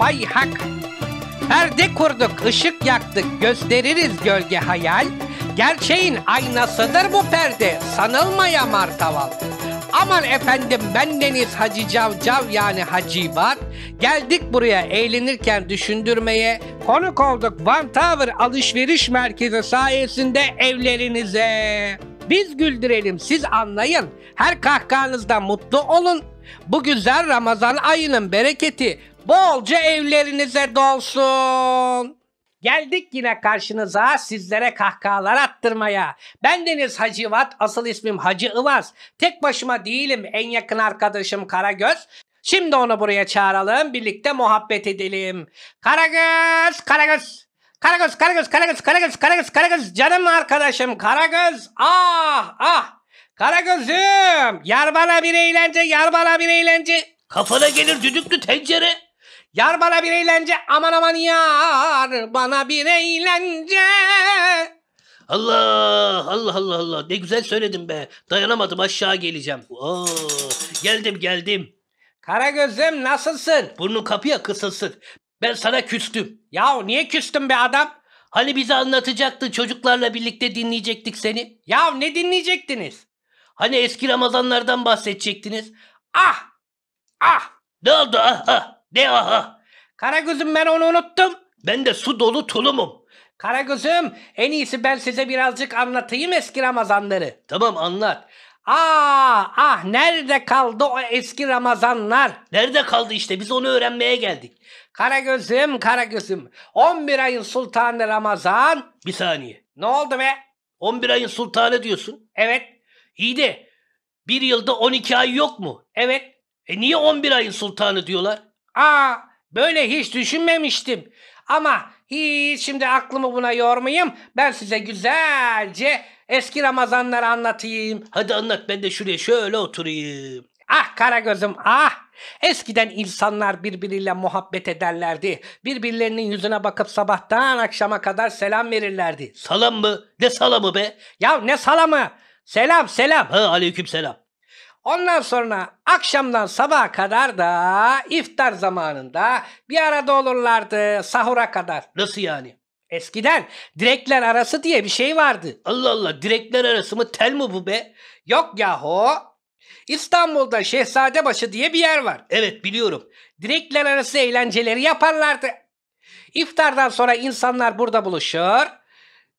Bay Hak. Perde kurduk, ışık yaktık, gösteririz gölge hayal. Gerçeğin aynasıdır bu perde, sanılmaya martaval. Aman efendim ben Deniz Hacı Cavcav yani Hacivat. Geldik buraya eğlenirken düşündürmeye. Konuk olduk Van Tower alışveriş merkezi sayesinde evlerinize. Biz güldürelim siz anlayın. Her kahkahanızda mutlu olun. Bu güzel Ramazan ayının bereketi bolca evlerinize dolsun. Geldik yine karşınıza sizlere kahkahalar attırmaya. Ben Deniz Hacivat, asıl ismim Hacı Ivaz. Tek başıma değilim, en yakın arkadaşım Karagöz. Şimdi onu buraya çağıralım, birlikte muhabbet edelim. Karagöz, Karagöz. Karagöz, Karagöz, Karagöz, Karagöz, Karagöz, Karagöz. Canım arkadaşım Karagöz. Ah, ah. Karagöz'üm, yar bana bir eğlence, yar bana bir eğlence. Kafana gelir düdüklü tencere. Yar bana bir eğlence aman aman yar bana bir eğlence. Allah Allah Allah Allah ne güzel söyledim be. Dayanamadım aşağı geleceğim. Oo, geldim geldim. gözüm nasılsın? Burnun kapıya kısılsın. Ben sana küstüm. Ya niye küstüm be adam? Hani bize anlatacaktı çocuklarla birlikte dinleyecektik seni. Ya ne dinleyecektiniz? Hani eski Ramazanlardan bahsedecektiniz. Ah! Ah! Ne oldu ah ah? De aha. Karagöz'üm ben onu unuttum. Ben de su dolu tulumum. Karagöz'üm en iyisi ben size birazcık anlatayım eski Ramazanları. Tamam anlat. Aa, ah nerede kaldı o eski Ramazanlar? Nerede kaldı işte biz onu öğrenmeye geldik. Karagöz'üm Karagöz'üm 11 ayın sultanı Ramazan. Bir saniye. Ne oldu be? 11 ayın sultanı diyorsun. Evet. İyi de bir yılda 12 ay yok mu? Evet. E niye 11 ayın sultanı diyorlar? Aa böyle hiç düşünmemiştim. Ama hiç şimdi aklımı buna yormayayım. Ben size güzelce eski Ramazanları anlatayım. Hadi anlat ben de şuraya şöyle oturayım. Ah kara gözüm. ah! Eskiden insanlar birbiriyle muhabbet ederlerdi. Birbirlerinin yüzüne bakıp sabahtan akşama kadar selam verirlerdi. Salam mı? Ne salamı be? Ya ne salamı? Selam selam. Ha aleyküm selam. Ondan sonra akşamdan sabaha kadar da iftar zamanında bir arada olurlardı sahura kadar. Nasıl yani? Eskiden direkler arası diye bir şey vardı. Allah Allah direkler arası mı tel mi bu be? Yok yahu. İstanbul'da Şehzadebaşı diye bir yer var. Evet biliyorum. Direkler arası eğlenceleri yaparlardı. İftardan sonra insanlar burada buluşur.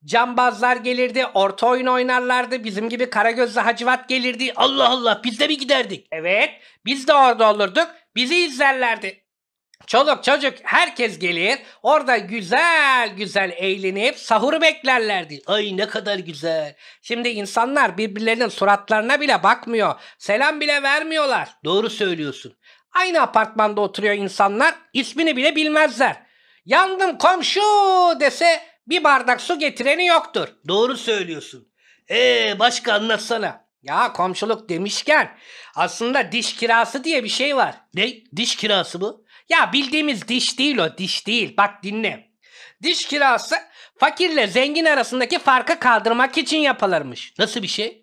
Cambazlar gelirdi, orta oyun oynarlardı. Bizim gibi Karagözlü Hacivat gelirdi. Allah Allah biz de mi giderdik? Evet biz de orada olurduk. Bizi izlerlerdi. Çoluk çocuk herkes gelir. Orada güzel güzel eğlenip sahuru beklerlerdi. Ay ne kadar güzel. Şimdi insanlar birbirlerinin suratlarına bile bakmıyor. Selam bile vermiyorlar. Doğru söylüyorsun. Aynı apartmanda oturuyor insanlar. ismini bile bilmezler. Yandım komşu dese bir bardak su getireni yoktur. Doğru söylüyorsun. Ee başka anlatsana. Ya komşuluk demişken aslında diş kirası diye bir şey var. Ne? Diş kirası bu? Ya bildiğimiz diş değil o diş değil. Bak dinle. Diş kirası fakirle zengin arasındaki farkı kaldırmak için yapılırmış. Nasıl bir şey?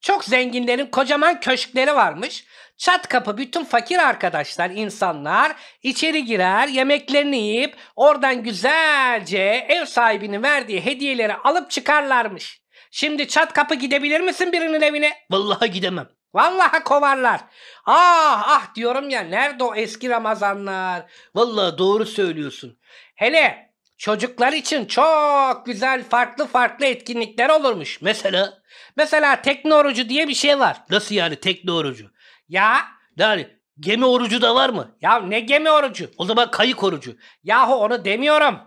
Çok zenginlerin kocaman köşkleri varmış. Çat kapı bütün fakir arkadaşlar, insanlar içeri girer, yemeklerini yiyip oradan güzelce ev sahibinin verdiği hediyeleri alıp çıkarlarmış. Şimdi çat kapı gidebilir misin birinin evine? Vallahi gidemem. Vallahi kovarlar. Ah ah diyorum ya nerede o eski Ramazanlar? Vallahi doğru söylüyorsun. Hele çocuklar için çok güzel farklı farklı etkinlikler olurmuş. Mesela Mesela tekne orucu diye bir şey var. Nasıl yani tekne orucu? Ya yani gemi orucu da var mı? Ya ne gemi orucu? O zaman kayık orucu. Yahu onu demiyorum.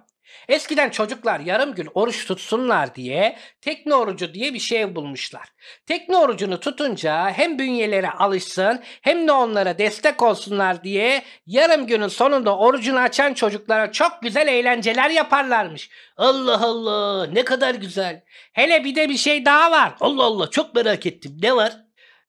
Eskiden çocuklar yarım gün oruç tutsunlar diye tekne orucu diye bir şey bulmuşlar. Tekne orucunu tutunca hem bünyelere alışsın hem de onlara destek olsunlar diye yarım günün sonunda orucunu açan çocuklara çok güzel eğlenceler yaparlarmış. Allah Allah ne kadar güzel. Hele bir de bir şey daha var. Allah Allah çok merak ettim ne var?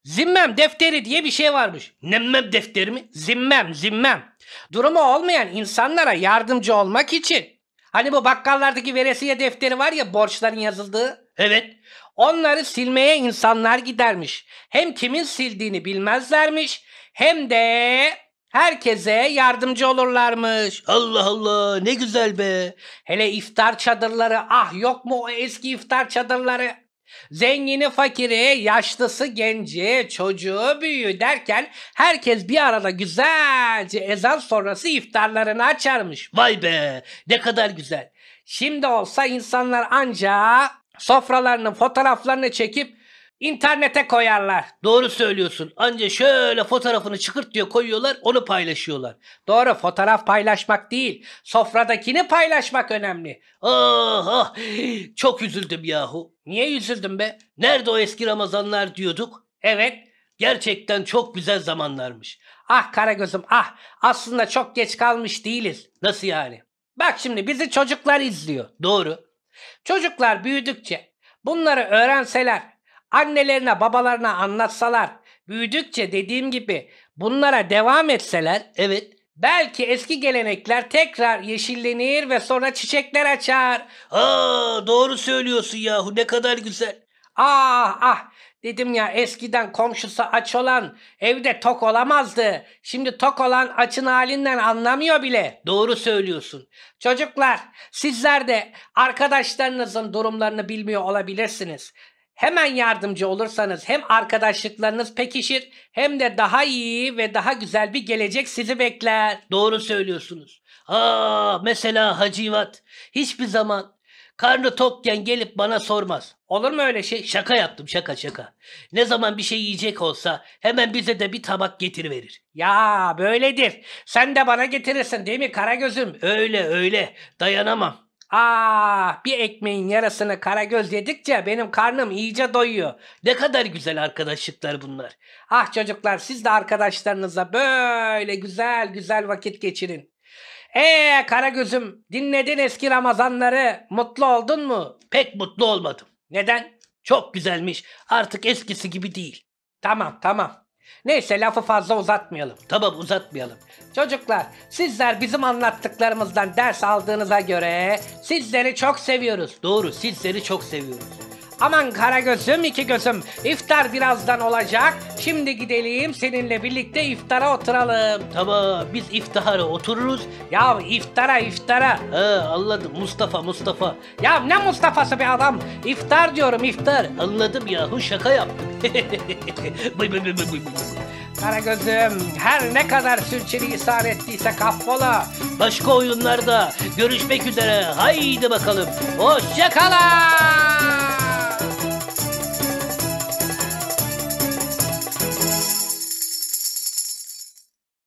Zimmem defteri diye bir şey varmış. Nemmem defteri mi? Zimmem, zimmem. Durumu olmayan insanlara yardımcı olmak için Hani bu bakkallardaki veresiye defteri var ya borçların yazıldığı. Evet. Onları silmeye insanlar gidermiş. Hem kimin sildiğini bilmezlermiş hem de herkese yardımcı olurlarmış. Allah Allah ne güzel be. Hele iftar çadırları ah yok mu o eski iftar çadırları. Zengini fakiri, yaşlısı genci, çocuğu büyüğü derken herkes bir arada güzelce ezan sonrası iftarlarını açarmış. Vay be ne kadar güzel. Şimdi olsa insanlar ancak sofralarını fotoğraflarını çekip İnternete koyarlar. Doğru söylüyorsun. Anca şöyle fotoğrafını çıkırt diyor koyuyorlar onu paylaşıyorlar. Doğru fotoğraf paylaşmak değil. Sofradakini paylaşmak önemli. Ah ah çok üzüldüm yahu. Niye üzüldüm be? Nerede o eski Ramazanlar diyorduk? Evet gerçekten çok güzel zamanlarmış. Ah Karagöz'üm ah aslında çok geç kalmış değiliz. Nasıl yani? Bak şimdi bizi çocuklar izliyor. Doğru. Çocuklar büyüdükçe bunları öğrenseler annelerine babalarına anlatsalar, büyüdükçe dediğim gibi bunlara devam etseler evet belki eski gelenekler tekrar yeşillenir ve sonra çiçekler açar. Aa doğru söylüyorsun yahu ne kadar güzel. Ah ah dedim ya eskiden komşusu aç olan evde tok olamazdı. Şimdi tok olan açın halinden anlamıyor bile. Doğru söylüyorsun. Çocuklar sizler de arkadaşlarınızın durumlarını bilmiyor olabilirsiniz. Hemen yardımcı olursanız hem arkadaşlıklarınız pekişir hem de daha iyi ve daha güzel bir gelecek sizi bekler. Doğru söylüyorsunuz. Aa, mesela Hacivat hiçbir zaman karnı tokken gelip bana sormaz. Olur mu öyle şey? Şaka yaptım şaka şaka. Ne zaman bir şey yiyecek olsa hemen bize de bir tabak getiriverir. Ya böyledir. Sen de bana getirirsin değil mi Kara gözüm? Öyle öyle dayanamam. Ah bir ekmeğin yarasını karagöz yedikçe benim karnım iyice doyuyor. Ne kadar güzel arkadaşlıklar bunlar. Ah çocuklar siz de arkadaşlarınıza böyle güzel güzel vakit geçirin. Ee Karagöz'üm dinledin eski Ramazanları. Mutlu oldun mu? Pek mutlu olmadım. Neden? Çok güzelmiş. Artık eskisi gibi değil. Tamam tamam. Neyse lafı fazla uzatmayalım. Tamam uzatmayalım. Çocuklar sizler bizim anlattıklarımızdan ders aldığınıza göre sizleri çok seviyoruz. Doğru sizleri çok seviyoruz. Aman kara gözüm iki gözüm. İftar birazdan olacak. Şimdi gidelim seninle birlikte iftara oturalım. Tamam biz iftara otururuz. Ya iftara iftara. Ha anladım Mustafa Mustafa. Ya ne Mustafa'sı bir adam? İftar diyorum iftar. Anladım ya hu şaka yaptım. bıy bıy bıy bıy bıy. Kara gözüm her ne kadar sürçülisan ettiyse kaffola. Başka oyunlarda görüşmek üzere. Haydi bakalım. Hoşçakalın.